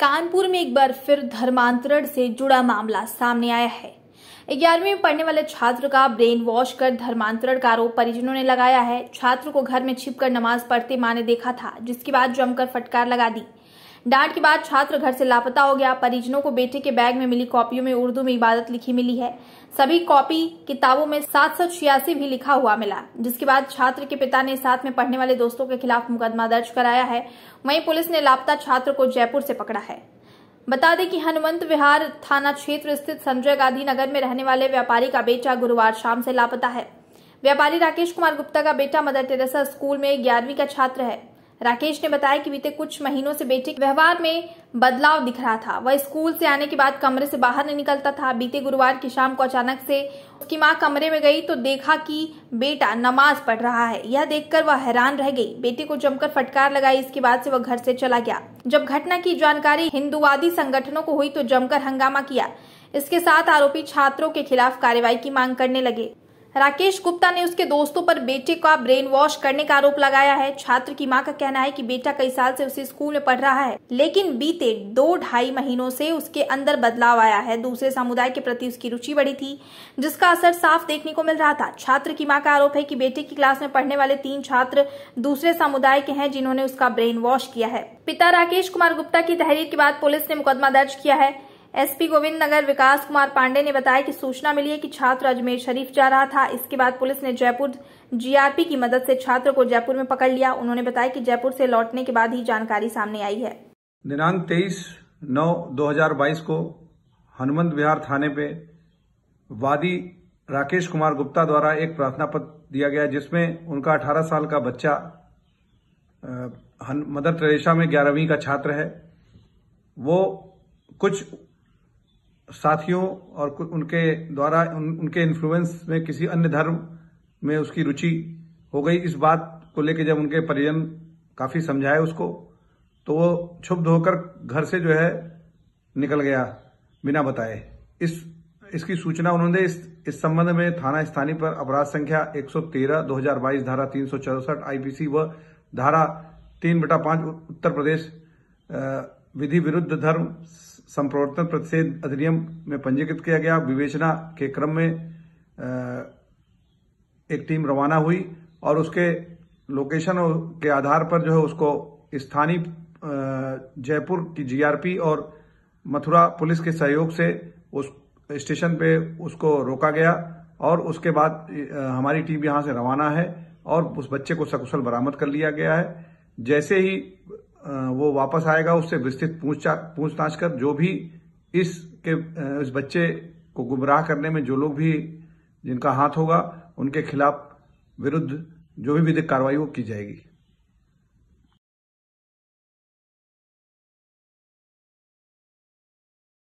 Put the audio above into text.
कानपुर में एक बार फिर धर्मांतरण से जुड़ा मामला सामने आया है ग्यारहवीं में पढ़ने वाले छात्र का ब्रेन वॉश कर धर्मांतरण का आरोप परिजनों ने लगाया है छात्र को घर में छिपकर नमाज पढ़ते माने देखा था जिसके बाद जमकर फटकार लगा दी डांट के बाद छात्र घर से लापता हो गया परिजनों को बेटे के बैग में मिली कॉपियों में उर्दू में इबादत लिखी मिली है सभी कॉपी किताबों में सात भी लिखा हुआ मिला जिसके बाद छात्र के पिता ने साथ में पढ़ने वाले दोस्तों के खिलाफ मुकदमा दर्ज कराया है वहीं पुलिस ने लापता छात्र को जयपुर से पकड़ा है बता दें कि हनुमंत विहार थाना क्षेत्र स्थित संजय गांधी नगर में रहने वाले व्यापारी का बेटा गुरुवार शाम से लापता है व्यापारी राकेश कुमार गुप्ता का बेटा मदर टेरेसा स्कूल में ग्यारहवीं का छात्र है राकेश ने बताया कि बीते कुछ महीनों से बेटे के व्यवहार में बदलाव दिख रहा था वह स्कूल से आने के बाद कमरे से बाहर नहीं निकलता था बीते गुरुवार की शाम को अचानक से उसकी माँ कमरे में गई तो देखा कि बेटा नमाज पढ़ रहा है यह देखकर वह हैरान रह गई बेटे को जमकर फटकार लगाई इसके बाद से वह घर से चला गया जब घटना की जानकारी हिंदुवादी संगठनों को हुई तो जमकर हंगामा किया इसके साथ आरोपी छात्रों के खिलाफ कार्रवाई की मांग करने लगे राकेश गुप्ता ने उसके दोस्तों पर बेटे का ब्रेन वॉश करने का आरोप लगाया है छात्र की मां का कहना है कि बेटा कई साल से उसे स्कूल में पढ़ रहा है लेकिन बीते दो ढाई महीनों से उसके अंदर बदलाव आया है दूसरे समुदाय के प्रति उसकी रुचि बढ़ी थी जिसका असर साफ देखने को मिल रहा था छात्र की माँ का आरोप है की बेटे की क्लास में पढ़ने वाले तीन छात्र दूसरे समुदाय के है जिन्होंने उसका ब्रेन वॉश किया है पिता राकेश कुमार गुप्ता की तहरीर के बाद पुलिस ने मुकदमा दर्ज किया है एसपी गोविंद नगर विकास कुमार पांडे ने बताया कि सूचना मिली है कि छात्र अजमेर शरीफ जा रहा था इसके बाद पुलिस ने जयपुर जीआरपी की मदद से छात्र को जयपुर में पकड़ लिया उन्होंने बताया कि जयपुर से लौटने के बाद ही जानकारी सामने आई है दिनांक तेईस नौ 2022 को हनुमंत विहार थाने पे वादी राकेश कुमार गुप्ता द्वारा एक प्रार्थना पत्र दिया गया जिसमें उनका अठारह साल का बच्चा मदर टेरेसा में ग्यारहवीं का छात्र है वो कुछ साथियों और उनके द्वारा उन, उनके इन्फ्लुएंस में किसी अन्य धर्म में उसकी रुचि हो गई इस बात को लेकर जब उनके परिजन काफी समझाए उसको तो वो क्षुब्ध होकर घर से जो है निकल गया बिना बताए इस इसकी सूचना उन्होंने इस इस संबंध में थाना स्थानीय पर अपराध संख्या 113 2022 धारा तीन सौ चौसठ आईपीसी व धारा तीन बटा पांच उत्तर प्रदेश विधि विरुद्ध धर्म संप्रवर्तन प्रतिषेध अधिनियम में पंजीकृत किया गया विवेचना के क्रम में एक टीम रवाना हुई और उसके लोकेशन के आधार पर जो है उसको स्थानीय जयपुर की जीआरपी और मथुरा पुलिस के सहयोग से उस स्टेशन पे उसको रोका गया और उसके बाद हमारी टीम यहाँ से रवाना है और उस बच्चे को सकुशल बरामद कर लिया गया है जैसे ही वो वापस आएगा उससे विस्तृत पूछताछ कर जो भी इस के इस बच्चे को गुमराह करने में जो लोग भी जिनका हाथ होगा उनके खिलाफ विरुद्ध जो भी विधिक कार्रवाई वो की जाएगी